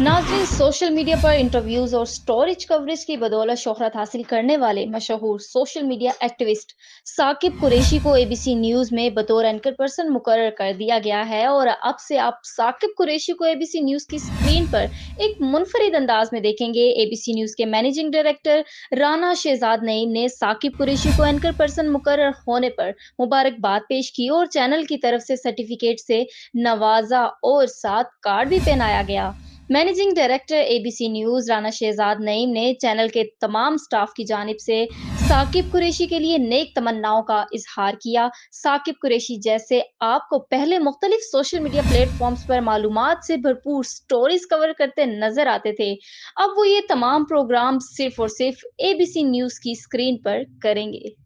नाजरीन social media पर interviews और स्टोरेज कवरेज की बदौलत शोहरत हासिल करने वाले मशहूर social media activist Saqib Qureshi को एबीसी न्यूज में बतौर एंकर पर्सन मुकर कर दिया गया है और अब से आप साकिब कुरैशी को एबीसी न्यूज की स्क्रीन पर एक मुनफरद अंदाज में देखेंगे एबीसी न्यूज के मैनेजिंग डायरेक्टर राना शहजाद नई ने साकिब कुरैशी को एंकर पर्सन मुकर होने पर मुबारकबाद पेश की और चैनल की तरफ से सर्टिफिकेट से नवाजा और साथ कार्ड भी पहनाया गया managing director ABC news Rana Shahzad Naeem ने चैनल के तमाम स्टाफ की जानब से साकिब कुरेशी के लिए नेक तमन्नाओं का इजहार किया साकिब कुरेशी जैसे आपको पहले मुख्तलिफ सोशल मीडिया प्लेटफॉर्म्स पर मालूम से भरपूर स्टोरीज कवर करते नजर आते थे अब वो ये तमाम प्रोग्राम सिर्फ और सिर्फ एबीसी न्यूज की स्क्रीन पर करेंगे